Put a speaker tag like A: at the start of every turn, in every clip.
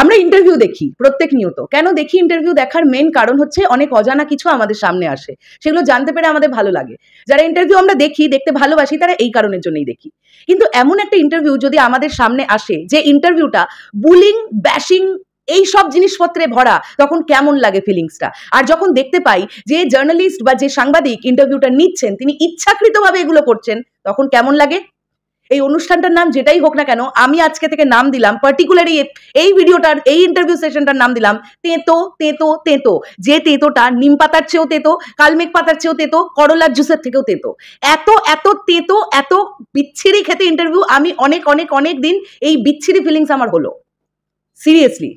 A: আমরা ইন্টারভিউ দেখি প্রত্যেক নিয়ত কেন দেখি ইন্টারভিউ দেখার মেন কারণ হচ্ছে অনেক অজানা কিছু আমাদের সামনে আসে সেগুলো জানতে পেরে আমাদের ভালো লাগে যারা ইন্টারভিউ আমরা দেখি দেখতে ভালোবাসি তারা এই কারণের জন্যই দেখি কিন্তু এমন একটা ইন্টারভিউ যদি আমাদের সামনে আসে যে ইন্টারভিউটা বুলিং ব্যাশিং এই সব জিনিসপত্রে ভরা তখন কেমন লাগে ফিলিংসটা আর যখন দেখতে পাই যে জার্নালিস্ট বা যে সাংবাদিক ইন্টারভিউটা নিচ্ছেন তিনি ইচ্ছাকৃতভাবে এগুলো করছেন তখন কেমন লাগে এই অনুষ্ঠানটার নাম যেটাই হোক না কেন আমি আজকে থেকে নাম দিলাম পার্টিকুলারই এই ভিডিওটার এই ইন্টারভিউ সেশনটার নাম দিলাম তেঁতো তেঁতো তেঁতো যে তেঁতোটা নিম পাতার চেয়েও তেঁতো কালমেঘ পাতার চেয়েও তেঁতো করলার জুসের থেকেও তেঁতো এত এত তেঁতো এত বিচ্ছিরি খেতে ইন্টারভিউ আমি অনেক অনেক অনেক দিন এই বিচ্ছিরি ফিলিংস আমার হলো সিরিয়াসলি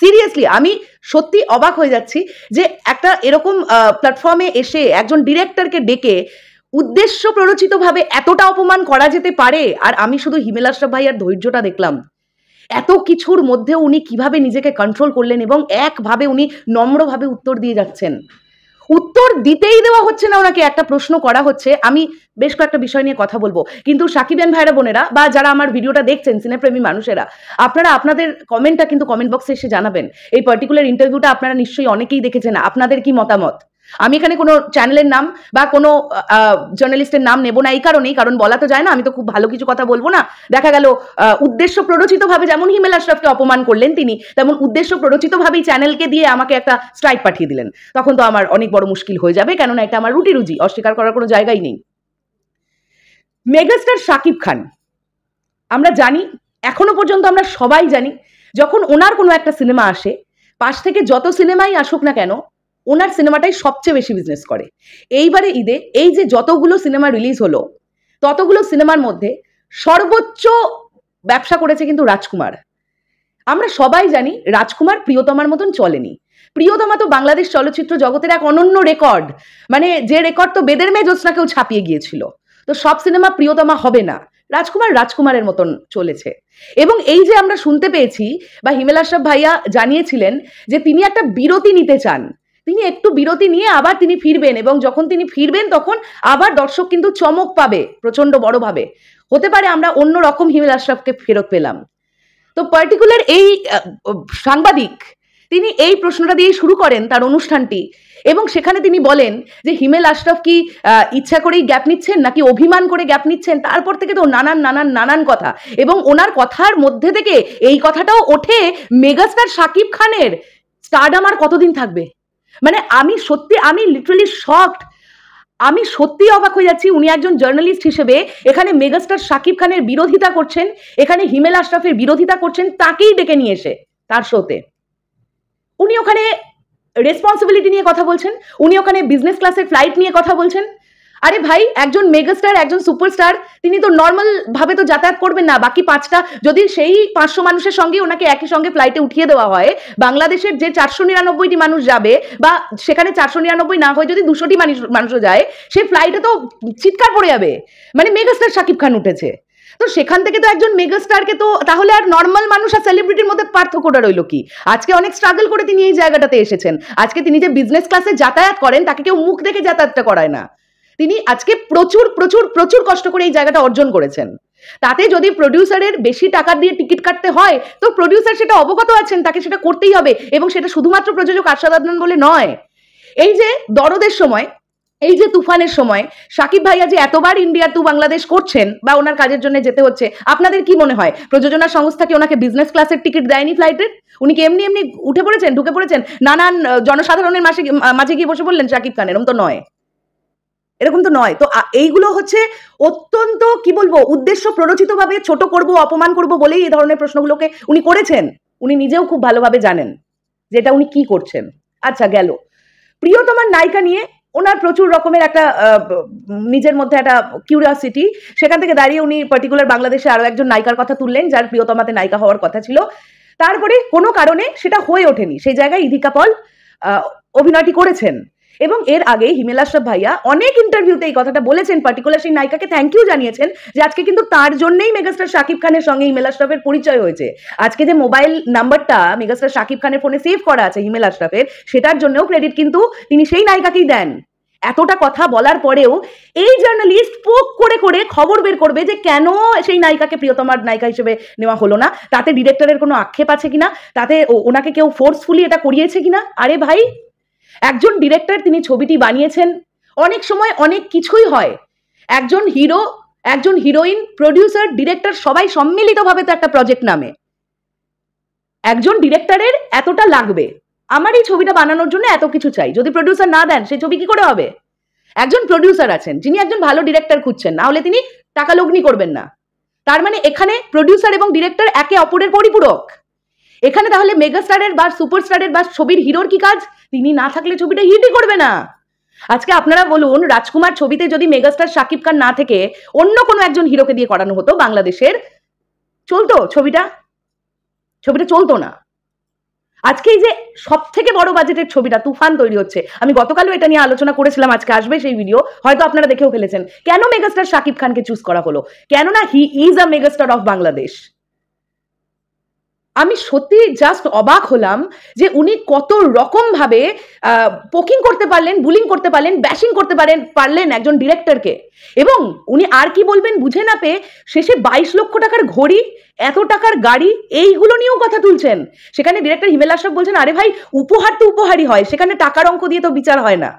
A: সিরিয়াসলি আমি সত্যি অবাক হয়ে যাচ্ছি যে একটা এরকম প্ল্যাটফর্মে এসে একজন ডিরেক্টরকে ডেকে উদ্দেশ্য প্ররোচিতভাবে এতটা অপমান করা যেতে পারে আর আমি শুধু হিমেল আশরাফ ভাই আর ধৈর্যটা দেখলাম এত কিছুর মধ্যে উনি কিভাবে নিজেকে কন্ট্রোল করলেন এবং একভাবে উনি নম্রভাবে উত্তর দিয়ে যাচ্ছেন উত্তর দিতেই দেওয়া হচ্ছে না ওনাকে একটা প্রশ্ন করা হচ্ছে আমি বেশ কয়েকটা বিষয় নিয়ে কথা বলবো কিন্তু সাকিবেন ভাইরা বোনেরা বা যারা আমার ভিডিওটা দেখছেন সিনেপ্রেমী মানুষেরা আপনারা আপনাদের কমেন্টটা কিন্তু কমেন্ট বক্সে এসে জানাবেন এই পার্টিকুলার ইন্টারভিউটা আপনারা নিশ্চয়ই অনেকেই দেখেছেন আপনাদের কি মতামত আমি এখানে কোনো চ্যানেলের নাম বা কোনো জার্নালিস্টের নাম নেব না এই কারণেই কারণ বলা তো যায় না আমি তো খুব ভালো কিছু কথা বলবো না দেখা গেল উদ্দেশ্য প্ররোচিতভাবে যেমন হিমেল আশরাফকে অপমান করলেন তিনি তেমন উদ্দেশ্য প্ররোচিতভাবেই চ্যানেলকে দিয়ে আমাকে একটা স্ট্রাইক পাঠিয়ে দিলেন তখন তো আমার অনেক বড় মুশকিল হয়ে যাবে কেননা এটা আমার রুটি রুজি অস্বীকার করার কোনো জায়গাই নেই মেগাস্টার শাকিব খান আমরা জানি এখনো পর্যন্ত আমরা সবাই জানি যখন ওনার কোনো একটা সিনেমা আসে পাশ থেকে যত সিনেমাই আসুক না কেন ওনার সিনেমাটাই সবচেয়ে বেশি বিজনেস করে এইবারে ঈদে এই যে যতগুলো সিনেমা রিলিজ হলো ততগুলো সিনেমার মধ্যে সর্বোচ্চ ব্যবসা করেছে কিন্তু রাজকুমার আমরা সবাই জানি রাজকুমার প্রিয়তমার মতন চলেনি প্রিয়তমা তো বাংলাদেশ চলচ্চিত্র জগতের এক অনন্য রেকর্ড মানে যে রেকর্ড তো বেদের মেয়ে কেউ ছাপিয়ে গিয়েছিল তো সব সিনেমা প্রিয়তমা হবে না রাজকুমার রাজকুমারের মতন চলেছে এবং এই যে আমরা শুনতে পেয়েছি বা হিমেল ভাইয়া জানিয়েছিলেন যে তিনি একটা বিরতি নিতে চান তিনি একটু বিরতি নিয়ে আবার তিনি ফিরবেন এবং যখন তিনি ফিরবেন তখন আবার দর্শক কিন্তু চমক পাবে প্রচণ্ড বড়ভাবে হতে পারে আমরা অন্য রকম হিমেল আশরাফকে ফেরত পেলাম তো পার্টিকুলার এই সাংবাদিক তিনি এই প্রশ্নটা দিয়ে শুরু করেন তার অনুষ্ঠানটি এবং সেখানে তিনি বলেন যে হিমেল আশরাফ কি ইচ্ছা করেই গ্যাপ নিচ্ছেন নাকি অভিমান করে গ্যাপ নিচ্ছেন তারপর থেকে তো নানান নানান নানান কথা এবং ওনার কথার মধ্যে থেকে এই কথাটাও ওঠে মেগাস্টার সাকিব খানের স্টারডাম আর কতদিন থাকবে মানে আমি সত্যি আমি লিটারালি শকড আমি সত্যি অবাক হয়ে যাচ্ছি উনি একজন জার্নালিস্ট হিসেবে এখানে মেগাস্টার শাকিব খানের বিরোধিতা করছেন এখানে হিমেল আশরাফের বিরোধিতা করছেন তাকেই ডেকে নিয়ে এসে তার শোতে উনি ওখানে রেসপন্সিবিলিটি নিয়ে কথা বলছেন উনি ওখানে বিজনেস ক্লাসের ফ্লাইট নিয়ে কথা বলছেন আরে ভাই একজন মেগাস্টার একজন সুপারস্টার তিনি তো নর্মাল ভাবে তো যাতায়াত করবেন না বাকি পাঁচটা যদি সেই পাঁচশো মানুষের সঙ্গে ওনাকে একই সঙ্গে ফ্লাইটে উঠিয়ে দেওয়া হয় বাংলাদেশের যে চারশো নিরানব্বইটি মানুষ যাবে বা সেখানে চারশো নিরানব্বই না হয়ে যদি দুশোটি মানুষ মানুষও যায় সেই ফ্লাইটে তো চিৎকার পড়ে যাবে মানে মেগাস্টার শাকিব খান উঠেছে তো সেখান থেকে তো একজন মেগাস্টারকে তো তাহলে আর নর্মাল মানুষ আর সেলিব্রিটির মধ্যে পার্থক্যটা রইল কি আজকে অনেক স্ট্রাগল করে তিনি এই জায়গাটাতে এসেছেন আজকে তিনি যে বিজনেস ক্লাসে যাতায়াত করেন তাকে কেউ মুখ দেখে যাতায়াতটা করায় না তিনি আজকে প্রচুর প্রচুর প্রচুর কষ্ট করে এই জায়গাটা অর্জন করেছেন তাতে যদি প্রডিউসারের বেশি টাকা দিয়ে টিকিট কাটতে হয় তো প্রডিউসার সেটা অবগত আছেন তাকে সেটা করতেই হবে এবং সেটা শুধুমাত্র প্রযোজক আশাদ আদনান বলে নয় এই যে দরদের সময় এই যে তুফানের সময় সাকিব ভাইয়া যে এতবার ইন্ডিয়া টু বাংলাদেশ করছেন বা ওনার কাজের জন্য যেতে হচ্ছে আপনাদের কি মনে হয় প্রযোজনা সংস্থা কি ওনাকে বিজনেস ক্লাসের টিকিট দেয়নি ফ্লাইটের উনি কি এমনি এমনি উঠে পড়েছেন ঢুকে পড়েছেন নানান জনসাধারণের মাসে মাঝে গিয়ে বসে বললেন সাকিব খান এরম তো নয় এরকম তো নয় তো এইগুলো হচ্ছে অত্যন্ত কি বলবো উদ্দেশ্য প্ররোচিতভাবে ছোট করব অপমান করব বলেই এই ধরনের প্রশ্নগুলোকে উনি করেছেন উনি নিজেও খুব ভালোভাবে জানেন যেটা উনি কি করছেন আচ্ছা গেল প্রিয়তমার নায়িকা নিয়ে ওনার প্রচুর রকমের একটা নিজের মধ্যে একটা কিউরিয়াসিটি সেখান থেকে দাঁড়িয়ে উনি পার্টিকুলার বাংলাদেশে আরও একজন নায়িকার কথা তুললেন যার প্রিয়তমাতে নায়িকা হওয়ার কথা ছিল তারপরে কোনো কারণে সেটা হয়ে ওঠেনি সেই জায়গায় ইধিকা পল অভিনয়টি করেছেন এবং এর আগে হিমেল আশরাফ ভাইয়া অনেক ইন্টারভিউতে এই কথাটা বলেছেন পার্টিকুলার সেই নায়িকাকে থ্যাংক ইউ জানিয়েছেন যে আজকে কিন্তু তার জন্যই মেগাস্টার শাকিব খানের সঙ্গে হিমেল আশরাফের পরিচয় হয়েছে আজকে যে মোবাইল নাম্বারটা মেগাস্টার শাকিব খানের ফোনে সেভ করা আছে হিমেল আশরাফের সেটার জন্যও ক্রেডিট কিন্তু তিনি সেই নায়িকাকেই দেন এতটা কথা বলার পরেও এই জার্নালিস্ট পোক করে করে খবর বের করবে যে কেন সেই নায়িকাকে প্রিয়তমার নায়িকা হিসেবে নেওয়া হলো না তাতে ডিরেক্টরের কোনো আক্ষেপ আছে কিনা তাতে ওনাকে কেউ ফোর্সফুলি এটা করিয়েছে কিনা আরে ভাই একজন ডিরেক্টর তিনি ছবিটি বানিয়েছেন অনেক সময় অনেক কিছুই হয় একজন হিরো একজন হিরোইন প্রডিউসার ডিরেক্টর সবাই সম্মিলিতভাবে তো একটা প্রজেক্ট নামে একজন ডিরেক্টরের এতটা লাগবে আমার এই ছবিটা বানানোর জন্য এত কিছু চাই যদি প্রডিউসার না দেন সেই ছবি কি করে হবে একজন প্রডিউসার আছেন যিনি একজন ভালো ডিরেক্টর খুঁজছেন না হলে তিনি টাকা লগ্নি করবেন না তার মানে এখানে প্রডিউসার এবং ডিরেক্টর একে অপরের পরিপূরক এখানে তাহলে মেগাস্টারের বা সুপারস্টারের বা ছবির হিরোর কি কাজ তিনি না থাকলে ছবিটা হিটই করবে না আজকে আপনারা বলুন রাজকুমার ছবিতে যদি মেগাস্টার সাকিব খান না থেকে অন্য কোনো একজন হিরোকে দিয়ে করানো হতো বাংলাদেশের চলতো ছবিটা ছবিটা চলতো না আজকে এই যে সব থেকে বড় বাজেটের ছবিটা তুফান তৈরি হচ্ছে আমি গতকালও এটা নিয়ে আলোচনা করেছিলাম আজকে আসবে সেই ভিডিও হয়তো আপনারা দেখেও ফেলেছেন কেন মেগাস্টার সাকিব খানকে চুজ করা হলো কেননা he is a megastar of Bangladesh আমি সত্যি জাস্ট অবাক হলাম যে উনি কত রকমভাবে পোকিং করতে পারলেন বুলিং করতে পারলেন ব্যাশিং করতে পারেন পারলেন একজন ডিরেক্টরকে এবং উনি আর কি বলবেন বুঝে না পেয়ে শেষে বাইশ লক্ষ টাকার ঘড়ি এত টাকার গাড়ি এইগুলো নিয়েও কথা তুলছেন সেখানে ডিরেক্টর হিমেল আশরাফ বলছেন আরে ভাই উপহার তো উপহারই হয় সেখানে টাকার অঙ্ক দিয়ে তো বিচার হয় না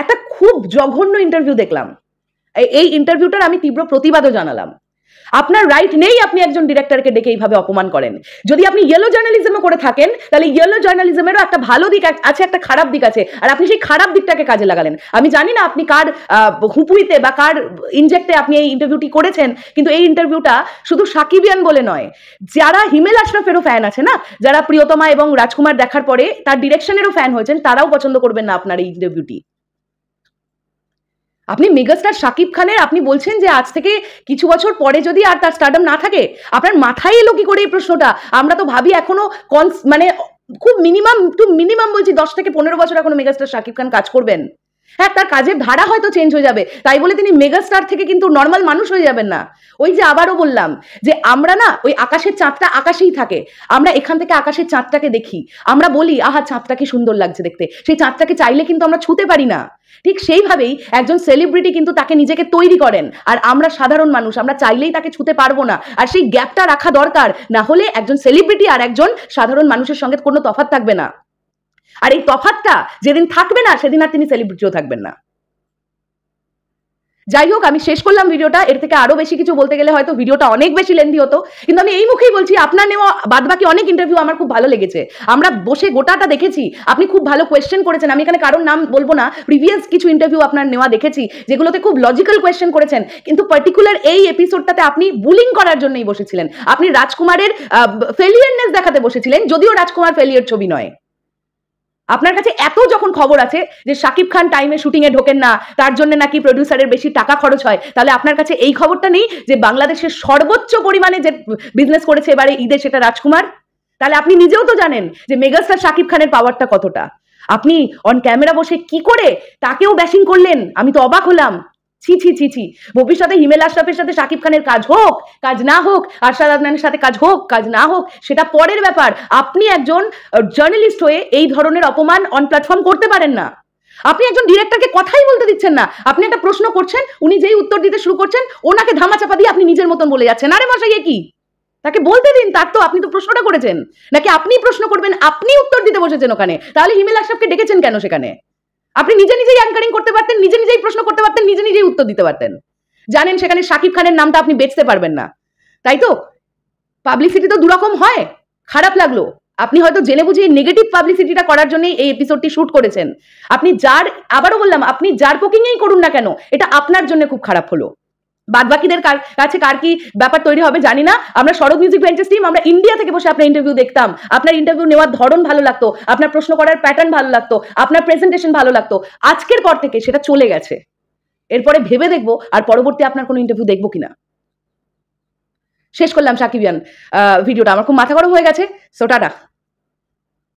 A: একটা খুব জঘন্য ইন্টারভিউ দেখলাম এই ইন্টারভিউটার আমি তীব্র প্রতিবাদও জানালাম আপনার রাইট নেই আপনি একজন ডিরেক্টরকে ডেকে এইভাবে অপমান করেন যদি আপনি ইয়েলো জার্নালিজমও করে থাকেন তাহলে ইয়েলো জার্নালিজমেরও একটা ভালো দিক আছে একটা খারাপ দিক আছে আর আপনি সেই খারাপ দিকটাকে কাজে লাগালেন আমি জানি না আপনি কার হুপুইতে বা কার ইনজেক্টে আপনি এই ইন্টারভিউটি করেছেন কিন্তু এই ইন্টারভিউটা শুধু সাকিবিয়ান বলে নয় যারা হিমেল আশরাফেরও ফ্যান আছে না যারা প্রিয়তমা এবং রাজকুমার দেখার পরে তার ডিরেকশনেরও ফ্যান হয়েছেন তারাও পছন্দ করবেন না আপনার এই ইন্টারভিউটি আপনি মেগাস্টার শাকিব খানের আপনি বলছেন যে আজ থেকে কিছু বছর পরে যদি আর তার স্টার্টআপ না থাকে আপনার মাথায় এলো কি করে এই প্রশ্নটা আমরা তো ভাবি এখনো কনস মানে খুব মিনিমাম টু মিনিমাম বলছি দশ থেকে পনেরো বছর এখনো মেগাস্টার শাকিব খান কাজ করবেন হ্যাঁ তার কাজের ধারা হয়তো চেঞ্জ হয়ে যাবে তাই বলে তিনি মেগাস্টার থেকে কিন্তু নর্মাল মানুষ হয়ে যাবেন না ওই যে আবারও বললাম যে আমরা না ওই আকাশের চাঁদটা আকাশেই থাকে আমরা এখান থেকে আকাশের চাঁদটাকে দেখি আমরা বলি আহা কি সুন্দর লাগছে দেখতে সেই চাঁদটাকে চাইলে কিন্তু আমরা ছুতে পারি না ঠিক সেইভাবেই একজন সেলিব্রিটি কিন্তু তাকে নিজেকে তৈরি করেন আর আমরা সাধারণ মানুষ আমরা চাইলেই তাকে ছুতে পারবো না আর সেই গ্যাপটা রাখা দরকার না হলে একজন সেলিব্রিটি আর একজন সাধারণ মানুষের সঙ্গে কোনো তফাৎ থাকবে না আর এই তফাতটা যেদিন থাকবে না সেদিন আর তিনি সেলিব্রিটিও থাকবেন না যাই হোক আমি শেষ করলাম ভিডিওটা এর থেকে আরো বেশি কিছু বলতে গেলে হয়তো ভিডিওটা অনেক বেশি লেন্দি হতো কিন্তু আমি এই মুখেই বলছি আপনার নেওয়া বাদবাকি অনেক ইন্টারভিউ আমার খুব ভালো লেগেছে আমরা বসে গোটাটা দেখেছি আপনি খুব ভালো কোয়েশ্চেন করেছেন আমি এখানে কারোর নাম বলবো না প্রিভিয়াস কিছু ইন্টারভিউ আপনার নেওয়া দেখেছি যেগুলোতে খুব লজিক্যাল কোয়েশ্চেন করেছেন কিন্তু পার্টিকুলার এই এপিসোডটাতে আপনি বুলিং করার জন্যই বসেছিলেন আপনি রাজকুমারের ফেলিয়ারনেস দেখাতে বসেছিলেন যদিও রাজকুমার ফেলিয়ার ছবি নয় আপনার কাছে এত যখন খবর আছে যে শাকিব খান টাইমে শুটিংয়ে ঢোকেন না তার জন্য নাকি প্রডিউসারের বেশি টাকা খরচ হয় তাহলে আপনার কাছে এই খবরটা নেই যে বাংলাদেশের সর্বোচ্চ পরিমাণে যে বিজনেস করেছে এবারে ঈদে সেটা রাজকুমার তাহলে আপনি নিজেও তো জানেন যে মেগাস্টার শাকিব খানের পাওয়ারটা কতটা আপনি অন ক্যামেরা বসে কি করে তাকেও ব্যাশিং করলেন আমি তো অবাক হলাম ছি ছি ছি ছি ভবিষ্যতে হিমেল আশরাফের সাথে শাকিব খানের কাজ হোক কাজ না হোক আরশাদ আদনানের সাথে কাজ হোক কাজ না হোক সেটা পরের ব্যাপার আপনি একজন জার্নালিস্ট হয়ে এই ধরনের অপমান অন প্ল্যাটফর্ম করতে পারেন না আপনি একজন ডিরেক্টরকে কথাই বলতে দিচ্ছেন না আপনি একটা প্রশ্ন করছেন উনি যেই উত্তর দিতে শুরু করছেন ওনাকে ধামাচাপা দিয়ে আপনি নিজের মতন বলে যাচ্ছেন আরে মশাই কি তাকে বলতে দিন তার তো আপনি তো প্রশ্নটা করেছেন নাকি আপনি প্রশ্ন করবেন আপনি উত্তর দিতে বসেছেন ওখানে তাহলে হিমেল আশরাফকে ডেকেছেন কেন সেখানে আপনি নিজে নিজেই অ্যাঙ্কারিং করতে পারতেন নিজে নিজেই প্রশ্ন করতে পারতেন নিজে নিজেই উত্তর দিতে পারতেন জানেন সেখানে শাকিব খানের নামটা আপনি বেচতে পারবেন না তাই তো পাবলিসিটি তো দুরকম হয় খারাপ লাগলো আপনি হয়তো জেনে বুঝে নেগেটিভ পাবলিসিটিটা করার জন্য এই এপিসোডটি শুট করেছেন আপনি যার আবারও বললাম আপনি যার কুকিংয়েই করুন না কেন এটা আপনার জন্য খুব খারাপ হলো বাদবাকিদের কার কাছে কার কি ব্যাপার তৈরি হবে জানি না আমরা শরৎ মিউজিক ভেঞ্চার্স টিম আমরা ইন্ডিয়া থেকে বসে আপনার ইন্টারভিউ দেখতাম আপনার ইন্টারভিউ নেওয়ার ধরন ভালো লাগতো আপনার প্রশ্ন করার প্যাটার্ন ভালো লাগতো আপনার প্রেজেন্টেশন ভালো লাগতো আজকের পর থেকে সেটা চলে গেছে এরপরে ভেবে দেখবো আর পরবর্তী আপনার কোনো ইন্টারভিউ দেখবো কিনা শেষ করলাম সাকিবিয়ান ভিডিওটা আমার খুব মাথা গরম হয়ে গেছে সো টাটা